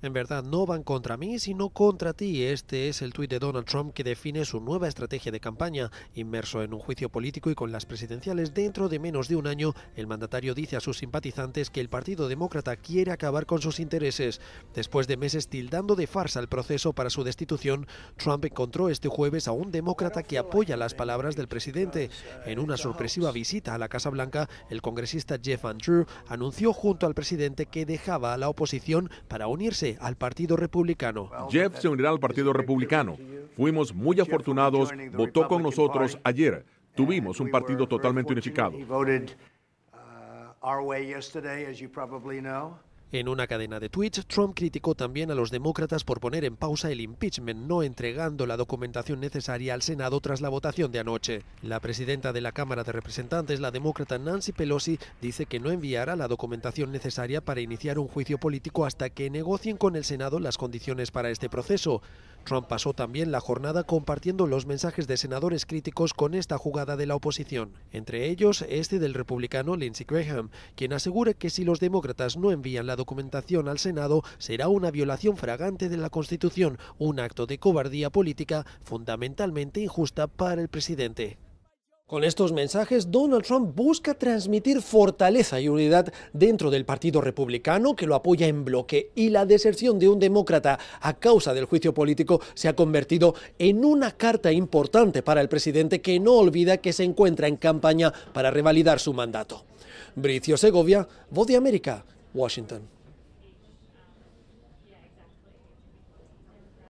En verdad, no van contra mí, sino contra ti. Este es el tuit de Donald Trump que define su nueva estrategia de campaña. Inmerso en un juicio político y con las presidenciales dentro de menos de un año, el mandatario dice a sus simpatizantes que el Partido Demócrata quiere acabar con sus intereses. Después de meses tildando de farsa el proceso para su destitución, Trump encontró este jueves a un demócrata que apoya las palabras del presidente. En una sorpresiva visita a la Casa Blanca, el congresista Jeff Andrew anunció junto al presidente que dejaba a la oposición para unirse al Partido Republicano. Jeff se unirá al Partido Republicano. Fuimos muy afortunados, votó con nosotros ayer. Tuvimos un partido totalmente unificado. En una cadena de tweets, Trump criticó también a los demócratas por poner en pausa el impeachment, no entregando la documentación necesaria al Senado tras la votación de anoche. La presidenta de la Cámara de Representantes, la demócrata Nancy Pelosi, dice que no enviará la documentación necesaria para iniciar un juicio político hasta que negocien con el Senado las condiciones para este proceso. Trump pasó también la jornada compartiendo los mensajes de senadores críticos con esta jugada de la oposición, entre ellos este del republicano Lindsey Graham, quien asegura que si los demócratas no envían la documentación al Senado será una violación fragante de la Constitución, un acto de cobardía política fundamentalmente injusta para el presidente. Con estos mensajes, Donald Trump busca transmitir fortaleza y unidad dentro del Partido Republicano, que lo apoya en bloque, y la deserción de un demócrata a causa del juicio político se ha convertido en una carta importante para el presidente que no olvida que se encuentra en campaña para revalidar su mandato. Bricio Segovia, Voz de América, Washington.